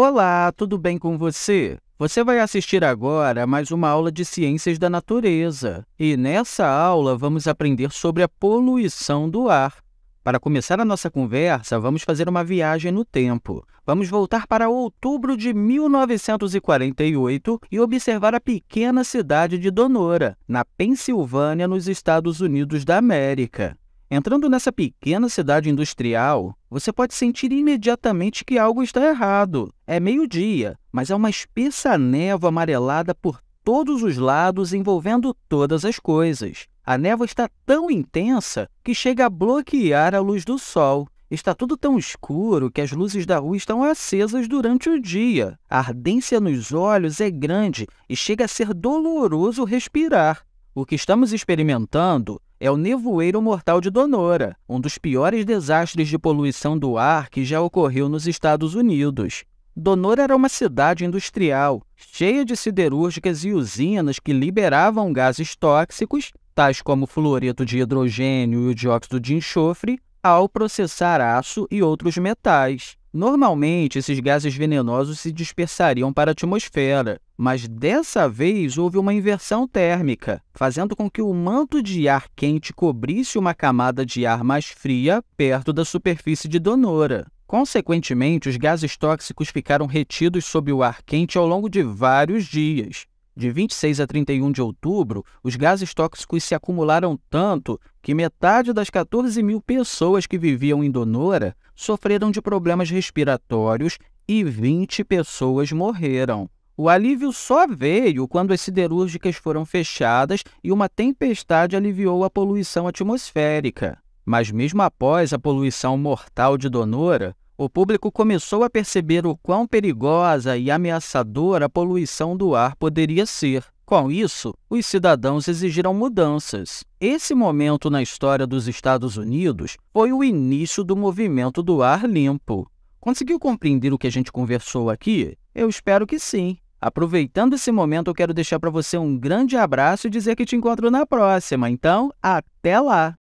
Olá, tudo bem com você? Você vai assistir agora a mais uma aula de Ciências da Natureza. E nessa aula vamos aprender sobre a poluição do ar. Para começar a nossa conversa, vamos fazer uma viagem no tempo. Vamos voltar para outubro de 1948 e observar a pequena cidade de Donora, na Pensilvânia, nos Estados Unidos da América. Entrando nessa pequena cidade industrial, você pode sentir imediatamente que algo está errado. É meio-dia, mas há é uma espessa névoa amarelada por todos os lados envolvendo todas as coisas. A névoa está tão intensa que chega a bloquear a luz do sol. Está tudo tão escuro que as luzes da rua estão acesas durante o dia. A ardência nos olhos é grande e chega a ser doloroso respirar. O que estamos experimentando é o nevoeiro mortal de Donora, um dos piores desastres de poluição do ar que já ocorreu nos Estados Unidos. Donora era uma cidade industrial, cheia de siderúrgicas e usinas que liberavam gases tóxicos, tais como o fluoreto de hidrogênio e o dióxido de enxofre, ao processar aço e outros metais. Normalmente, esses gases venenosos se dispersariam para a atmosfera, mas dessa vez houve uma inversão térmica, fazendo com que o manto de ar quente cobrisse uma camada de ar mais fria perto da superfície de Donora. Consequentemente, os gases tóxicos ficaram retidos sob o ar quente ao longo de vários dias. De 26 a 31 de outubro, os gases tóxicos se acumularam tanto que metade das 14 mil pessoas que viviam em Donora sofreram de problemas respiratórios e 20 pessoas morreram. O alívio só veio quando as siderúrgicas foram fechadas e uma tempestade aliviou a poluição atmosférica. Mas mesmo após a poluição mortal de Donora, o público começou a perceber o quão perigosa e ameaçadora a poluição do ar poderia ser. Com isso, os cidadãos exigiram mudanças. Esse momento na história dos Estados Unidos foi o início do movimento do ar limpo. Conseguiu compreender o que a gente conversou aqui? Eu espero que sim. Aproveitando esse momento, eu quero deixar para você um grande abraço e dizer que te encontro na próxima. Então, até lá!